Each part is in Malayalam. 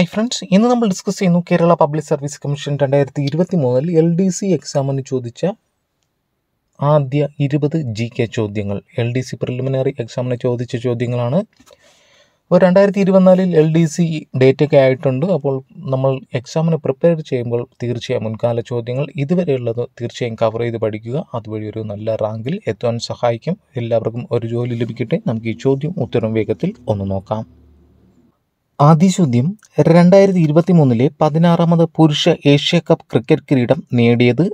ഹായ് ഫ്രണ്ട്സ് ഇന്ന് നമ്മൾ ഡിസ്കസ് ചെയ്യുന്നു കേരള പബ്ലിക് സർവീസ് കമ്മീഷൻ രണ്ടായിരത്തി ഇരുപത്തി മൂന്നിൽ എൽ ഡി സി എക്സാമിന് ചോദിച്ച ആദ്യ ഇരുപത് ജി കെ ചോദ്യങ്ങൾ എൽ ഡി സി പ്രിലിമിനറി എക്സാമിന് ചോദിച്ച ചോദ്യങ്ങളാണ് അപ്പോൾ രണ്ടായിരത്തി ഇരുപത്തിനാലിൽ എൽ ഡി സി ഒക്കെ ആയിട്ടുണ്ട് അപ്പോൾ നമ്മൾ എക്സാമിന് പ്രിപ്പയർ ചെയ്യുമ്പോൾ തീർച്ചയായും മുൻകാല ചോദ്യങ്ങൾ ഇതുവരെയുള്ളത് തീർച്ചയായും കവർ ചെയ്ത് പഠിക്കുക അതുവഴി ഒരു നല്ല റാങ്കിൽ എത്താൻ സഹായിക്കും എല്ലാവർക്കും ഒരു ജോലി ലഭിക്കട്ടെ നമുക്ക് ഈ ചോദ്യം ഉത്തരം വേഗത്തിൽ ഒന്ന് നോക്കാം ആദിശുദ്ധ്യം രണ്ടായിരത്തി ഇരുപത്തി മൂന്നിലെ പതിനാറാമത് പുരുഷ ഏഷ്യ കപ്പ് ക്രിക്കറ്റ് കിരീടം നേടിയത്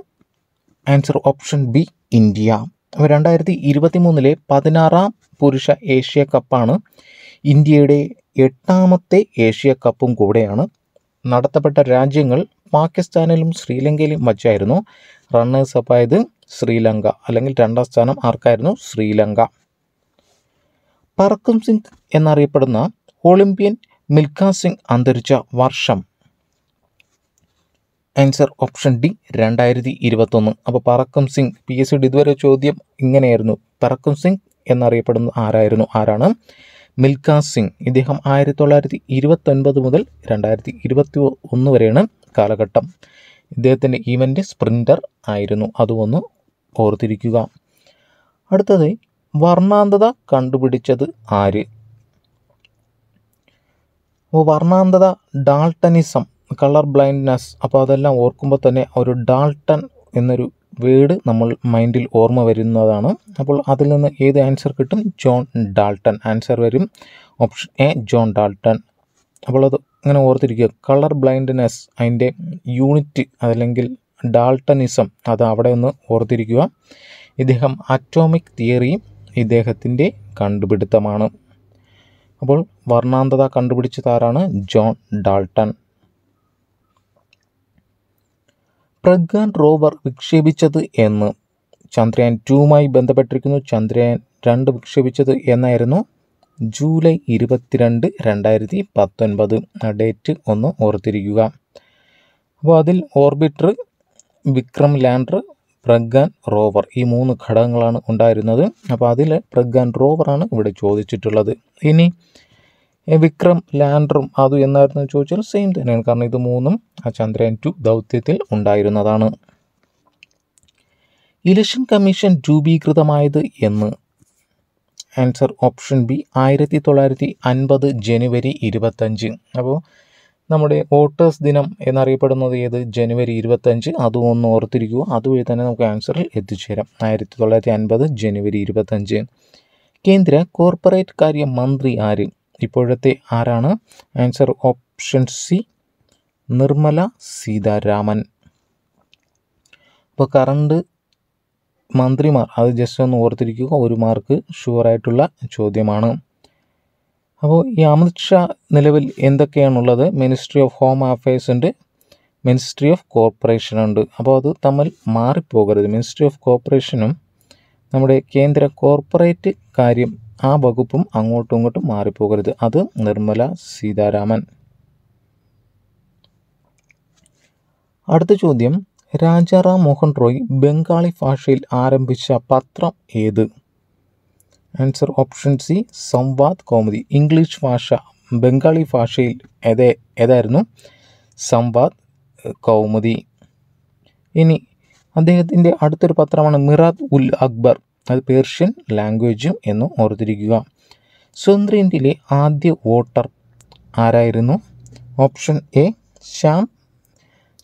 ആൻസർ ഓപ്ഷൻ ബി ഇന്ത്യ രണ്ടായിരത്തി ഇരുപത്തി മൂന്നിലെ പതിനാറാം പുരുഷ ഏഷ്യ കപ്പാണ് ഇന്ത്യയുടെ എട്ടാമത്തെ ഏഷ്യ കപ്പും കൂടെയാണ് നടത്തപ്പെട്ട രാജ്യങ്ങൾ പാകിസ്ഥാനിലും ശ്രീലങ്കയിലും വച്ചായിരുന്നു റണ്ണേഴ്സ് അപ്പായത് ശ്രീലങ്ക അല്ലെങ്കിൽ രണ്ടാം സ്ഥാനം ആർക്കായിരുന്നു ശ്രീലങ്ക പറക്കം സിംഗ് എന്നറിയപ്പെടുന്ന ഒളിമ്പ്യൻ മിൽഖ സിംഗ് അന്തരിച്ച വർഷം ആൻസർ ഓപ്ഷൻ ഡി രണ്ടായിരത്തി ഇരുപത്തൊന്ന് അപ്പോൾ പറക്കം സിംഗ് പി എസ് സിയുടെ ഇതുവരെ ചോദ്യം ഇങ്ങനെയായിരുന്നു പറക്കം സിംഗ് എന്നറിയപ്പെടുന്ന ആരായിരുന്നു ആരാണ് മിൽഖ സിംഗ് ഇദ്ദേഹം ആയിരത്തി തൊള്ളായിരത്തി ഇരുപത്തൊൻപത് മുതൽ രണ്ടായിരത്തി ഇരുപത്തി ഒന്ന് വരെയാണ് കാലഘട്ടം ഇദ്ദേഹത്തിൻ്റെ ഈവൻ്റ് സ്പ്രിൻ്റർ ആയിരുന്നു അതുമൊന്ന് ഓർത്തിരിക്കുക അടുത്തത് വർണ്ണാന്തത കണ്ടുപിടിച്ചത് ആര് അപ്പോൾ വർണ്ണാന്തത ഡാൾട്ടനിസം കളർ ബ്ലൈൻഡ്നെസ് അപ്പോൾ അതെല്ലാം ഓർക്കുമ്പോൾ തന്നെ ഒരു ഡാൾട്ടൺ എന്നൊരു വേർഡ് നമ്മൾ മൈൻഡിൽ ഓർമ്മ വരുന്നതാണ് അപ്പോൾ അതിൽ നിന്ന് ഏത് ആൻസർ കിട്ടും ജോൺ ഡാൾട്ടൺ ആൻസർ വരും ഓപ്ഷൻ എ ജോൺ ഡാൾട്ടൺ അപ്പോൾ അത് ഇങ്ങനെ ഓർത്തിരിക്കുക കളർ ബ്ലൈൻഡ്നെസ് അതിൻ്റെ യൂണിറ്റ് അതല്ലെങ്കിൽ ഡാൾട്ടനിസം അത് അവിടെ ഒന്ന് ഓർത്തിരിക്കുക ഇദ്ദേഹം അറ്റോമിക് തിയറിയും ഇദ്ദേഹത്തിൻ്റെ കണ്ടുപിടുത്തമാണ് അപ്പോൾ വർണ്ണാന്തത കണ്ടുപിടിച്ചതാരാണ് ജോൺ ഡാൾട്ടൺ പ്രഗ്യാൻ റോവർ വിക്ഷേപിച്ചത് എന്ന് ചന്ദ്രയാൻ ടുമായി ബന്ധപ്പെട്ടിരിക്കുന്നു ചന്ദ്രയാൻ രണ്ട് വിക്ഷേപിച്ചത് എന്നായിരുന്നു ജൂലൈ ഇരുപത്തിരണ്ട് രണ്ടായിരത്തി പത്തൊൻപത് ഡേറ്റ് ഒന്ന് ഓർത്തിരിക്കുക അപ്പോൾ അതിൽ orbiter Vikram lander Pragyan rover ഈ മൂന്ന് ഘടകങ്ങളാണ് ഉണ്ടായിരുന്നത് അപ്പോൾ അതിൽ പ്രഗ്ഗാൻ റോവറാണ് ഇവിടെ ചോദിച്ചിട്ടുള്ളത് ഇനി വിക്രം ലാൻഡറും അതും എന്നായിരുന്നു ചോദിച്ചാൽ സെയിം തന്നെയാണ് കാരണം ഇത് മൂന്നും ആ ചന്ദ്രയാൻ ടു ദൗത്യത്തിൽ ഉണ്ടായിരുന്നതാണ് ഇലക്ഷൻ കമ്മീഷൻ രൂപീകൃതമായത് എന്ന് ആൻസർ ഓപ്ഷൻ ബി ആയിരത്തി തൊള്ളായിരത്തി അൻപത് ജനുവരി ഇരുപത്തഞ്ച് അപ്പോൾ നമ്മുടെ വോട്ടേഴ്സ് ദിനം എന്നറിയപ്പെടുന്നത് ഏത് ജനുവരി ഇരുപത്തഞ്ച് അതും ഒന്ന് ഓർത്തിരിക്കുക അതുവഴി തന്നെ നമുക്ക് ആൻസറിൽ എത്തിച്ചേരാം ആയിരത്തി തൊള്ളായിരത്തി അൻപത് ജനുവരി ഇരുപത്തഞ്ച് കേന്ദ്ര കോർപ്പറേറ്റ് കാര്യ മന്ത്രി ആര് ഇപ്പോഴത്തെ ആരാണ് answer option C Nirmala Sitharaman അപ്പോൾ കറണ്ട് മന്ത്രിമാർ അത് ജസ്റ്റ് ഒന്ന് ഓർത്തിരിക്കുക ഒരു മാർക്ക് ഷുവറായിട്ടുള്ള ചോദ്യമാണ് അപ്പോൾ ഈ ഷാ നിലവിൽ എന്തൊക്കെയാണുള്ളത് മിനിസ്ട്രി ഓഫ് ഹോം അഫയേഴ്സ് ഉണ്ട് മിനിസ്ട്രി ഓഫ് കോർപ്പറേഷൻ ഉണ്ട് അപ്പോൾ അത് തമ്മിൽ മാറിപ്പോകരുത് മിനിസ്ട്രി ഓഫ് കോർപ്പറേഷനും നമ്മുടെ കേന്ദ്ര കോർപ്പറേറ്റ് കാര്യം ആ വകുപ്പും അങ്ങോട്ടും ഇങ്ങോട്ടും മാറിപ്പോകരുത് അത് നിർമ്മല സീതാരാമൻ അടുത്ത ചോദ്യം രാജാറാം മോഹൻ റോയ് ബംഗാളി ഭാഷയിൽ ആരംഭിച്ച പത്രം ഏത് answer option C Samvad Kaumudi English ഭാഷ ബംഗാളി ഭാഷയിൽ ഏതേ ഏതായിരുന്നു സംവാദ് കൗമുദി ഇനി അദ്ദേഹത്തിൻ്റെ അടുത്തൊരു പത്രമാണ് മിറാത്ത് ഉൽ അക്ബർ അത് പേർഷ്യൻ ലാംഗ്വേജും എന്ന് ഓർത്തിരിക്കുക സ്വതന്ത്ര ഇന്ത്യയിലെ ആദ്യ വോട്ടർ ആരായിരുന്നു ഓപ്ഷൻ എ ശ്യാം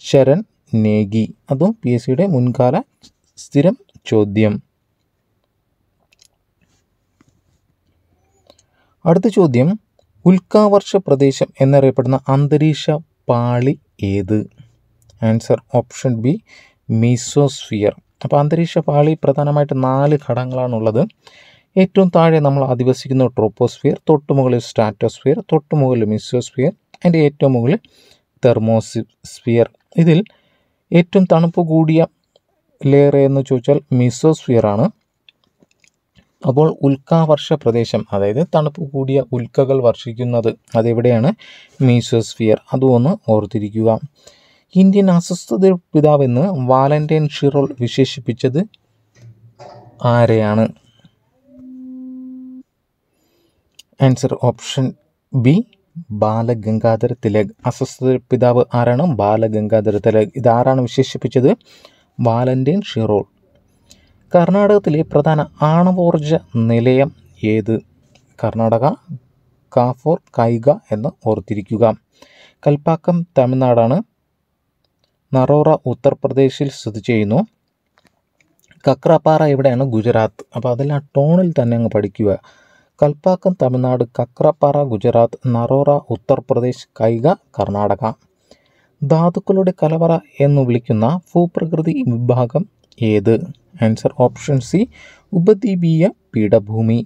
ശരൺ നേഗി അതും പി എസ് സിയുടെ മുൻകാല സ്ഥിരം ചോദ്യം അടുത്ത ചോദ്യം ഉൽക്കാവർഷ പ്രദേശം എന്നറിയപ്പെടുന്ന അന്തരീക്ഷ പാളി ഏത് ആൻസർ ഓപ്ഷൻ ബി മീസോസ്ഫിയർ അപ്പോൾ അന്തരീക്ഷ പാളി പ്രധാനമായിട്ട് നാല് ഘടകങ്ങളാണുള്ളത് ഏറ്റവും താഴെ നമ്മൾ അധിവസിക്കുന്ന ട്രോപ്പോസ്ഫിയർ തൊട്ടുമുകളിൽ സ്ട്രാറ്റോസ്ഫിയർ തൊട്ടുമുകളിൽ മിസോസ്ഫിയർ അതിൻ്റെ ഏറ്റവും മുകളിൽ തെർമോസ്ഫിയർ ഇതിൽ ഏറ്റവും തണുപ്പ് കൂടിയ ലെയർ എന്ന് ചോദിച്ചാൽ മിസോസ്ഫിയർ ആണ് അപ്പോൾ ഉൽക്കാവർഷ പ്രദേശം അതായത് തണുപ്പ് കൂടിയ ഉൽക്കകൾ വർഷിക്കുന്നത് അതെവിടെയാണ് മീസോസ്ഫിയർ അതുമൊന്ന് ഓർത്തിരിക്കുക ഇന്ത്യൻ അസ്വസ്ഥത പിതാവെന്ന് വാലന്റൈൻ ഷിറോൾ വിശേഷിപ്പിച്ചത് ആരെയാണ് answer option B Balagangadhara Tilak അസ്വസ്ഥത പിതാവ് ആരാണ് ബാലഗംഗാധര തിലക് ഇതാരാണ് വിശേഷിപ്പിച്ചത് വാലന്റൈൻ ഷിറോൾ കർണാടകത്തിലെ പ്രധാന ആണവോർജ നിലയം ഏത് കർണാടക കാഫോർ കൈഗ എന്ന് ഓർത്തിരിക്കുക കൽപ്പാക്കം തമിഴ്നാടാണ് നറോറ ഉത്തർപ്രദേശിൽ സ്ഥിതി ചെയ്യുന്നു കക്രപ്പാറ എവിടെയാണ് ഗുജറാത്ത് അപ്പോൾ അതെല്ലാം ടോണിൽ തന്നെ അങ്ങ് പഠിക്കുക കൽപ്പാക്കം തമിഴ്നാട് കക്രപ്പാറ ഗുജറാത്ത് നറോറ ഉത്തർപ്രദേശ് കൈഗ കർണാടക ധാതുക്കളുടെ കലവറ എന്ന് വിളിക്കുന്ന ഭൂപ്രകൃതി വിഭാഗം ഏത് ആൻസർ ഓപ്ഷൻ സി ഉപദ്വീപീയ പീഠഭൂമി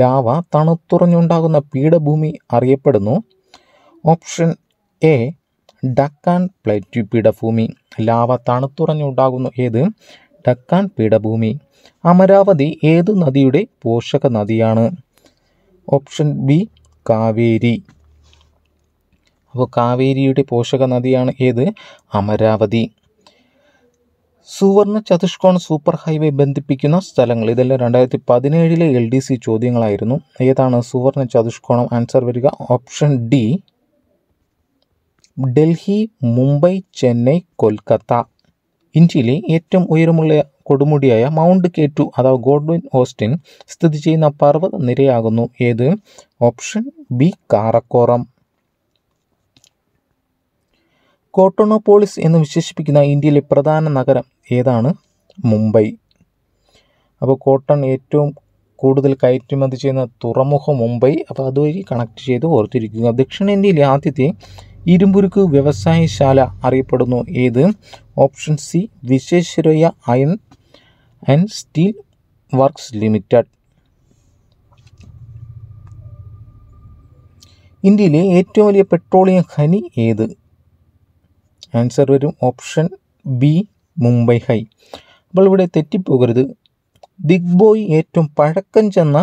ലാവ തണുത്തുറഞ്ഞുണ്ടാകുന്ന പീഠഭൂമി അറിയപ്പെടുന്നു ഓപ്ഷൻ എ ഡക്കാൻ പ്ലേറ്റ് പീഠഭൂമി ലാവ തണുത്തുറഞ്ഞുണ്ടാകുന്നു ഏത് ഡക്കാൻ പീഠഭൂമി അമരാവതി ഏതു നദിയുടെ പോഷക നദിയാണ് ഓപ്ഷൻ ബി കാവേരി അപ്പോൾ കാവേരിയുടെ പോഷക നദിയാണ് ഏത് അമരാവതി സുവർണ ചതുഷ്കോൺ സൂപ്പർ ഹൈവേ ബന്ധിപ്പിക്കുന്ന സ്ഥലങ്ങൾ ഇതെല്ലാം രണ്ടായിരത്തി പതിനേഴിലെ എൽ ഡി സി ചോദ്യങ്ങളായിരുന്നു ഏതാണ് സുവർണ ചതുഷ്കോണം ആൻസർ വരിക ഓപ്ഷൻ ഡി ഡൽഹി മുംബൈ ചെന്നൈ കൊൽക്കത്ത ഇന്ത്യയിലെ ഏറ്റവും ഉയരമുള്ള കൊടുമുടിയായ മൗണ്ട് കെ ടു അഥവാ ഗോഡ്വിൻ ഓസ്റ്റിൻ സ്ഥിതി ചെയ്യുന്ന പർവ്വത നിരയാകുന്നു ഏത് ഓപ്ഷൻ ബി കാറക്കോറം കോട്ടോണോപോളിസ് എന്ന് വിശേഷിപ്പിക്കുന്ന ഇന്ത്യയിലെ പ്രധാന നഗരം ഏതാണ് മുംബൈ അപ്പോൾ കോട്ടൺ ഏറ്റവും കൂടുതൽ കയറ്റുമതി ചെയ്യുന്ന തുറമുഖം മുംബൈ അപ്പോൾ അതുവഴി കണക്ട് ചെയ്ത് ഓർത്തിരിക്കുക ദക്ഷിണേന്ത്യയിലെ ആദ്യത്തെ ഇരുമ്പുരുക്ക് വ്യവസായശാല അറിയപ്പെടുന്നു ഏത് option C Visvesvaraya iron and steel works limited ഇന്ത്യയിലെ ഏറ്റവും വലിയ പെട്രോളിയം ഖനി ഏത് ആൻസർ വരും ഓപ്ഷൻ ബി മുംബൈ ഹൈ അപ്പോൾ ഇവിടെ തെറ്റിപ്പോകരുത് ദിഗ് ബോയ് ഏറ്റവും പഴക്കം ചെന്ന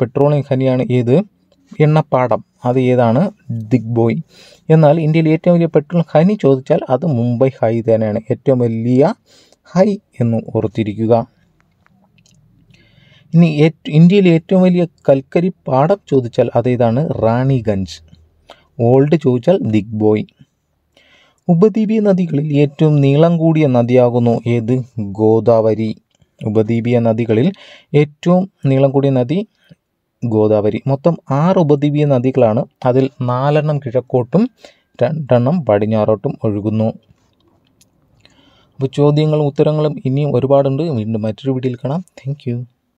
പെട്രോളിയം ഖനിയാണ് ഏത് എണ്ണപ്പാടം അത് ഏതാണ് ദിഗ് ബോയ് എന്നാൽ ഇന്ത്യയിൽ ഏറ്റവും വലിയ പെട്രോൾ ഖനി ചോദിച്ചാൽ അത് മുംബൈ ഹൈ തന്നെയാണ് ഏറ്റവും വലിയ ഹൈ എന്ന് ഓർത്തിരിക്കുക ഇനി ഇന്ത്യയിലെ ഏറ്റവും വലിയ കൽക്കരി പാടം ചോദിച്ചാൽ അതേതാണ് റാണിഗഞ്ച് ഓൾഡ് ചോദിച്ചാൽ ദിഗ് ബോയ് ഉപദ്വീപിയ നദികളിൽ ഏറ്റവും നീളം കൂടിയ നദിയാകുന്നു ഏത് ഗോദാവരി ഉപദ്വീപിയ നദികളിൽ ഏറ്റവും നീളം കൂടിയ നദി ഗോദാവരി മൊത്തം ആറ് ഉപദ്വീപിയ നദികളാണ് അതിൽ നാലെണ്ണം കിഴക്കോട്ടും രണ്ടെണ്ണം പടിഞ്ഞാറോട്ടും ഒഴുകുന്നു അപ്പോൾ ചോദ്യങ്ങളും ഉത്തരങ്ങളും ഇനിയും ഒരുപാടുണ്ട് വീണ്ടും മറ്റൊരു വീഡിയോയിൽ കാണാം താങ്ക്